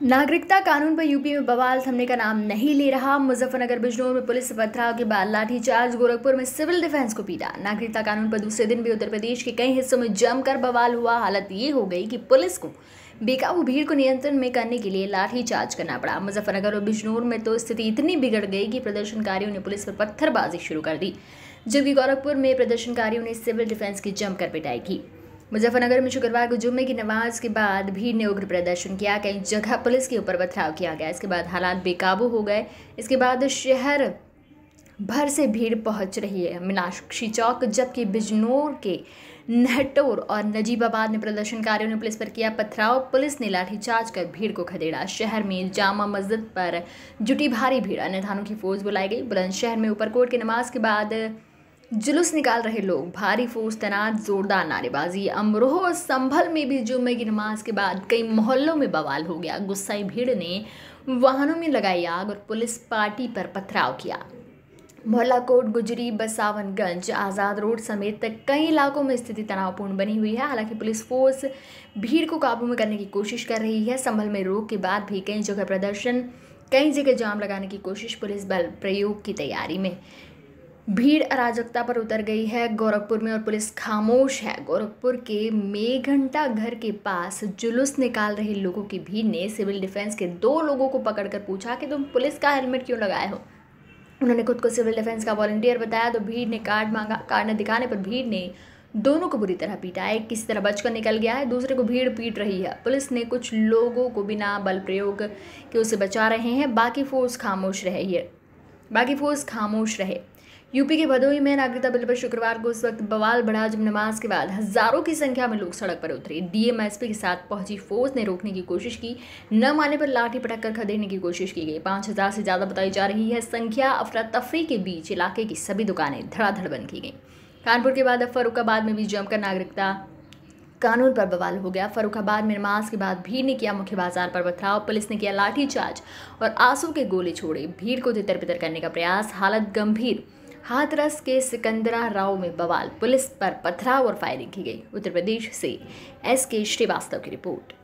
नागरिकता कानून पर यूपी में बवाल थमने का नाम नहीं ले रहा मुजफ्फरनगर बिजनौर में पुलिस पथराव के बाद लाठीचार्ज गोरखपुर में सिविल डिफेंस को पीटा नागरिकता कानून पर दूसरे दिन भी उत्तर प्रदेश के कई हिस्सों में जमकर बवाल हुआ हालत ये हो गई कि पुलिस को बेकाबू भीड़ को नियंत्रण में करने के लिए लाठीचार्ज करना पड़ा मुजफ्फरनगर और बिजनौर में तो स्थिति इतनी बिगड़ गई कि प्रदर्शनकारियों ने पुलिस पर पत्थरबाजी शुरू कर दी जबकि गोरखपुर में प्रदर्शनकारियों ने सिविल डिफेंस की जमकर पिटाई की मुजफ्फरनगर में शुक्रवार को जुम्मे की नमाज के बाद भीड़ ने उग्र प्रदर्शन किया कई जगह पुलिस के ऊपर पथराव किया गया इसके बाद हालात बेकाबू हो गए इसके बाद शहर भर से भीड़ पहुंच रही है मीनाक्षी चौक जबकि बिजनौर के नहटोर और नजीबाबाद में प्रदर्शनकारियों ने पुलिस पर किया पथराव पुलिस ने लाठीचार्ज कर भीड़ को खदेड़ा शहर में जामा मस्जिद पर जुटी भारी भीड़ अन्य थानों की फोर्स बुलाई गई बुलंदशहर में ऊपरकोट की नमाज के बाद जुलूस निकाल रहे लोग भारी फोर्स तैनात जोरदार नारेबाजी अमरोह और संभल में भी जुम्मे की नमाज के बाद कई मोहल्लों में बवाल हो गया गुस्साई भीड़ ने वाहनों में लगाई आग और पुलिस पार्टी पर पथराव किया मोहल्ला कोट गुजरी बसावनगंज आज़ाद रोड समेत कई इलाकों में स्थिति तनावपूर्ण बनी हुई है हालांकि पुलिस फोर्स भीड़ को काबू में करने की कोशिश कर रही है संभल में रोक के बाद भी कई जगह प्रदर्शन कई जगह जाम लगाने की कोशिश पुलिस बल प्रयोग की तैयारी में भीड़ अराजकता पर उतर गई है गोरखपुर में और पुलिस खामोश है गोरखपुर के मेघंटा घर के पास जुलूस निकाल रहे लोगों की भीड़ ने सिविल डिफेंस के दो लोगों को पकड़कर पूछा कि तुम पुलिस का हेलमेट क्यों लगाए हो उन्होंने खुद को सिविल डिफेंस का वॉलंटियर बताया तो भीड़ ने कार्ड मांगा कार्ड न दिखाने पर भीड़ ने दोनों को बुरी तरह पीटा है किसी तरह बचकर निकल गया है दूसरे को भीड़ पीट रही है पुलिस ने कुछ लोगों को बिना बल प्रयोग के उसे बचा रहे हैं बाकी फोर्स खामोश रहे बाकी फोर्स खामोश रहे यूपी के भदोही में नागरिकता बिल पर शुक्रवार को उस वक्त बवाल बढ़ा जब नमाज के बाद हजारों की संख्या में लोग सड़क पर उतरे डीएमएसपी के साथ पहुंची फोर्स ने रोकने की कोशिश की न माने पर लाठी पटक कर खदेड़ने की कोशिश की गई पांच हजार से ज़्यादा बताई जा रही है संख्या अफरा तफरी के बीच इलाके की सभी दुकानें धड़ाधड़ बंद की गई कानपुर के बाद अब फरुखाबाद में भी जमकर नागरिकता कानून पर बवाल हो गया फरुखाबाद में नमाज के बाद भीड़ ने किया मुख्य बाजार पर पथराव पुलिस ने किया लाठीचार्ज और आंसू के गोले छोड़े भीड़ को तितर बितर करने का प्रयास हालत गंभीर हाथरस के सिकंदरा राव में बवाल पुलिस पर पथराव और फायरिंग की गई उत्तर प्रदेश से एस के श्रीवास्तव की रिपोर्ट